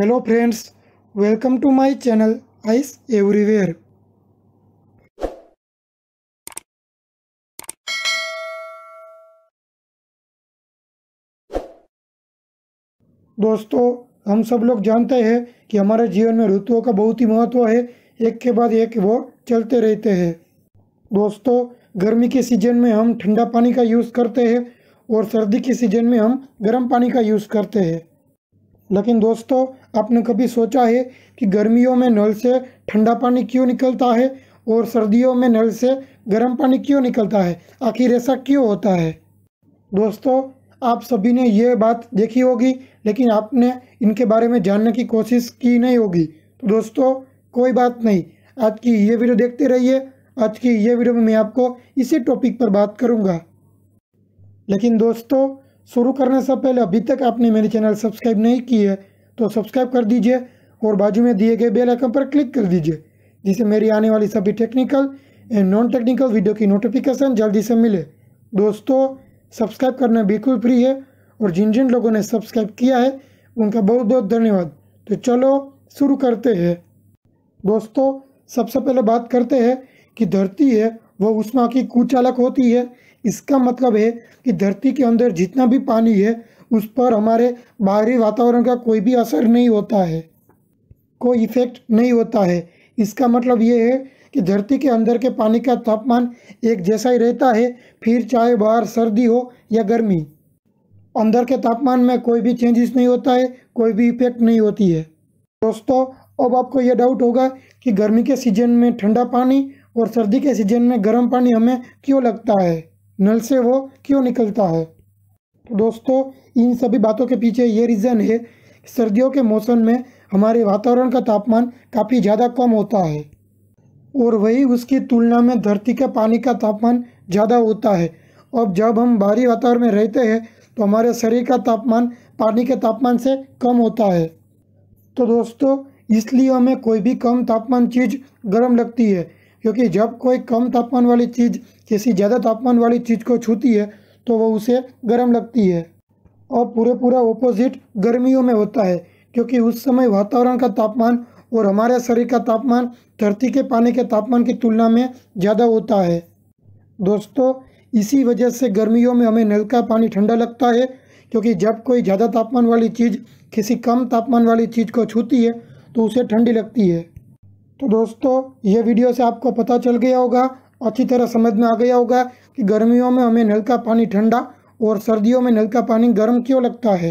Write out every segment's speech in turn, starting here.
hello friends welcome to my channel ice everywhere दोस्तों हम सब लोग जानते हैं कि हमारे जीवन में ऋतुओं का बहुत ही महत्व है एक के बाद एक वो चलते रहते हैं दोस्तों गर्मी के सीजन में हम ठंडा पानी का यूज़ करते हैं और सर्दी के सीजन में हम गर्म पानी का यूज़ करते हैं लेकिन दोस्तों आपने कभी सोचा है कि गर्मियों में नल से ठंडा पानी क्यों निकलता है और सर्दियों में नल से गर्म पानी क्यों निकलता है आखिर ऐसा क्यों होता है दोस्तों आप सभी ने यह बात देखी होगी लेकिन आपने इनके बारे में जानने की कोशिश की नहीं होगी तो दोस्तों कोई बात नहीं आज की ये वीडियो देखते रहिए आज की ये वीडियो में मैं आपको इसी टॉपिक पर बात करूँगा लेकिन दोस्तों शुरू करने से पहले अभी तक आपने मेरे चैनल सब्सक्राइब नहीं की है तो सब्सक्राइब कर दीजिए और बाजू में दिए गए बेल आइकन पर क्लिक कर दीजिए जिससे मेरी आने वाली सभी technical and non technical video की नोटिफिकेशन जल्दी से मिले दोस्तों सब्सक्राइब करना बिल्कुल फ्री है और जिन जिन लोगों ने सब्सक्राइब किया है उनका बहुत बहुत धन्यवाद तो चलो शुरू करते हैं दोस्तों सबसे पहले बात करते हैं कि धरती है वह उष्मा की कुचालक होती है इसका मतलब है कि धरती के अंदर जितना भी पानी है उस पर हमारे बाहरी वातावरण का कोई भी असर नहीं होता है कोई इफेक्ट नहीं होता है इसका मतलब ये है कि धरती के अंदर के पानी का तापमान एक जैसा ही रहता है फिर चाहे बाहर सर्दी हो या गर्मी अंदर के तापमान में कोई भी चेंजेस नहीं होता है कोई भी इफेक्ट नहीं होती है दोस्तों अब आपको यह डाउट होगा कि गर्मी के सीजन में ठंडा पानी और सर्दी के सीजन में गर्म पानी हमें क्यों लगता है नल से वो क्यों निकलता है तो दोस्तों इन सभी बातों के पीछे ये रीज़न है कि सर्दियों के मौसम में हमारे वातावरण का तापमान काफ़ी ज़्यादा कम होता है और वही उसकी तुलना में धरती के पानी का तापमान ज़्यादा होता है अब जब हम बाहरी वातावरण में रहते हैं तो हमारे शरीर का तापमान पानी के तापमान से कम होता है तो दोस्तों इसलिए हमें कोई भी कम तापमान चीज़ गर्म लगती है क्योंकि जब कोई कम तापमान वाली चीज़ किसी ज़्यादा तापमान वाली चीज़ को छूती है तो वह उसे गर्म लगती है और पूरे पूरा ओपोजिट गर्मियों में होता है क्योंकि उस समय वातावरण का तापमान और हमारे शरीर का तापमान धरती के पानी के तापमान की तुलना में ज़्यादा होता है दोस्तों इसी वजह से गर्मियों में हमें नल का पानी ठंडा लगता है क्योंकि जब कोई ज़्यादा तापमान वाली चीज़ किसी कम तापमान वाली चीज़ को छूती है तो उसे ठंडी लगती है तो दोस्तों ये वीडियो से आपको पता चल गया होगा अच्छी तरह समझ में आ गया होगा कि गर्मियों में हमें नल का पानी ठंडा और सर्दियों में नल का पानी गर्म क्यों लगता है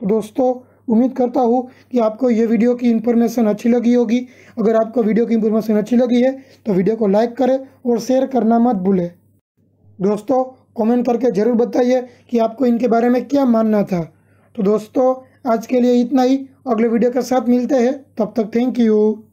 तो दोस्तों उम्मीद करता हूँ कि आपको ये वीडियो की इन्फॉर्मेशन अच्छी लगी होगी अगर आपको वीडियो की इन्फॉर्मेशन अच्छी लगी है तो वीडियो को लाइक करें और शेयर करना मत भूलें दोस्तों कमेंट करके ज़रूर बताइए कि आपको इनके बारे में क्या मानना था तो दोस्तों आज के लिए इतना ही अगले वीडियो के साथ मिलते हैं तब तक थैंक यू